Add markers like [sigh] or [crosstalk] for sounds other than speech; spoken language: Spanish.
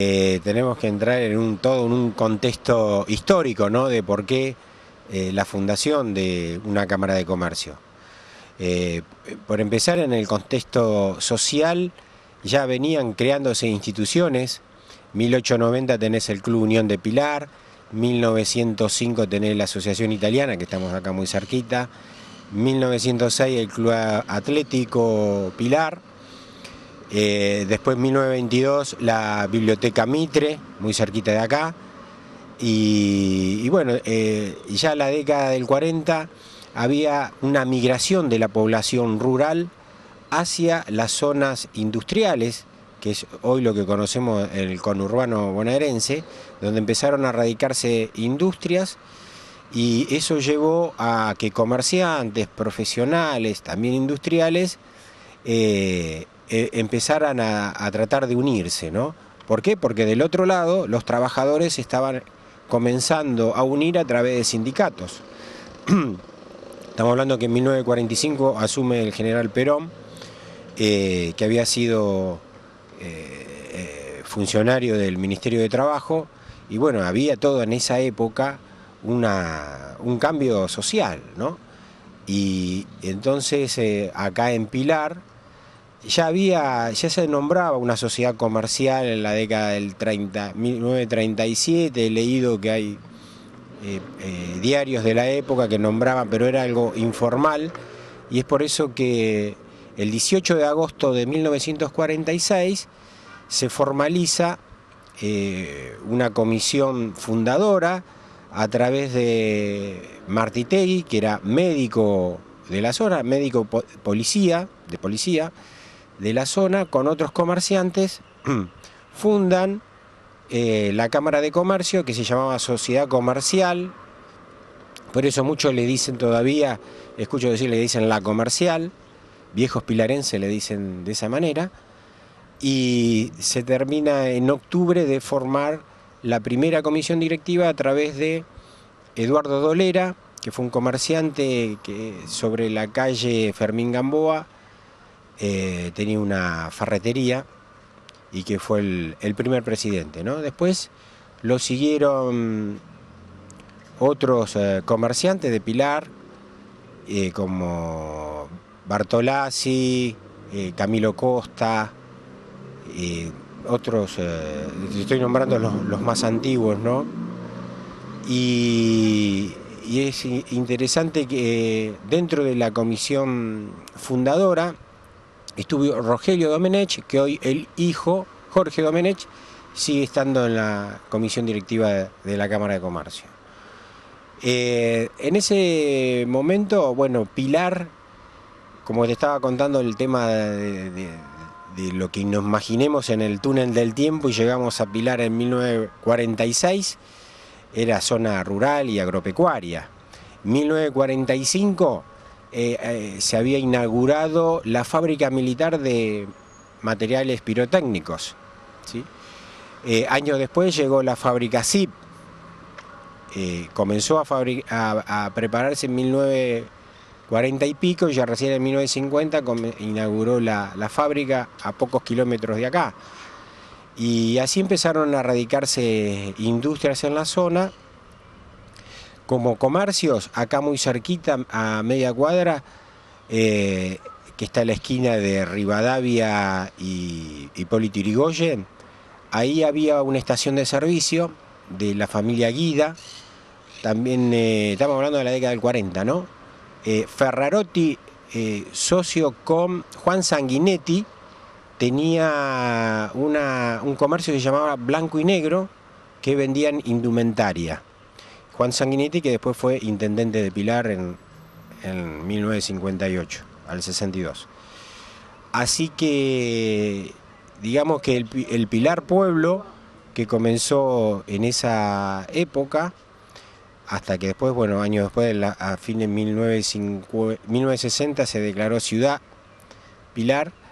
Eh, tenemos que entrar en un todo un contexto histórico, De por qué eh, la fundación de una Cámara de Comercio. Eh, por empezar, en el contexto social ya venían creándose instituciones. 1890 tenés el Club Unión de Pilar, 1905 tenés la Asociación Italiana, que estamos acá muy cerquita, 1906 el Club Atlético Pilar. Eh, después en 1922 la biblioteca Mitre, muy cerquita de acá. Y, bueno, eh, ya en la década del 40 había una migración de la población rural hacia las zonas industriales, que es hoy lo que conocemos el conurbano bonaerense, donde empezaron a radicarse industrias y eso llevó a que comerciantes, profesionales, también industriales, eh, eh, empezaran a, tratar de unirse, ¿no? ¿Por qué? Porque del otro lado los trabajadores estaban comenzando a unir a través de sindicatos. [clears throat] Estamos hablando que en 1945 asume el general Perón, eh, que había sido eh, funcionario del Ministerio de Trabajo, y bueno, había todo en esa época un cambio social, ¿no? Y entonces acá en Pilar, ya había, ya se nombraba una sociedad comercial en la década del 1937, he leído que hay eh, eh, diarios de la época que nombraban, pero era algo informal, y es por eso que el 18 de agosto de 1946 se formaliza eh, una comisión fundadora a través de Martitegui, que era médico de la zona, médico policía, de policía, de la zona con otros comerciantes [clears throat] fundan eh, la Cámara de Comercio que se llamaba Sociedad Comercial, por eso muchos le dicen todavía, escucho decir, le dicen la comercial, viejos pilarenses le dicen de esa manera, y se termina en octubre de formar la primera comisión directiva a través de Eduardo Dolera, que fue un comerciante que, sobre la calle Fermín Gamboa, eh, tenía una ferretería y que fue el, primer presidente. ¿no? Después lo siguieron otros eh, comerciantes de Pilar, eh, como Bartolazzi, Camilo Costa, otros, estoy nombrando los, más antiguos, ¿no? y es interesante que dentro de la comisión fundadora, estuvo Rogelio Domenech, que hoy el hijo, Jorge Domenech, sigue estando en la comisión directiva de la Cámara de Comercio. Eh, en ese momento, bueno, Pilar, como te estaba contando el tema de, de, lo que nos imaginemos en el túnel del tiempo y llegamos a Pilar en 1946, era zona rural y agropecuaria. 1945 eh, eh, se había inaugurado la fábrica militar de materiales pirotécnicos. Eh, años después llegó la fábrica ZIP, comenzó a, prepararse en 1940 y pico, ya recién en 1950 inauguró la, la fábrica a pocos kilómetros de acá. Y así empezaron a radicarse industrias en la zona como comercios, acá muy cerquita, a media cuadra, eh, que está en la esquina de Rivadavia y Hipólito Tirigoye, ahí había una estación de servicio de la familia Guida, también eh, estamos hablando de la década del 40, ¿no? Eh, Ferrarotti, socio con Juan Sanguinetti, tenía un comercio que se llamaba Blanco y Negro, que vendían indumentaria. Juan Sanguinetti, que después fue intendente de Pilar en, 1958, al 62. Así que, digamos que el, el Pilar Pueblo, que comenzó en esa época, hasta que después, bueno, años después, a fines de 1960 se declaró ciudad Pilar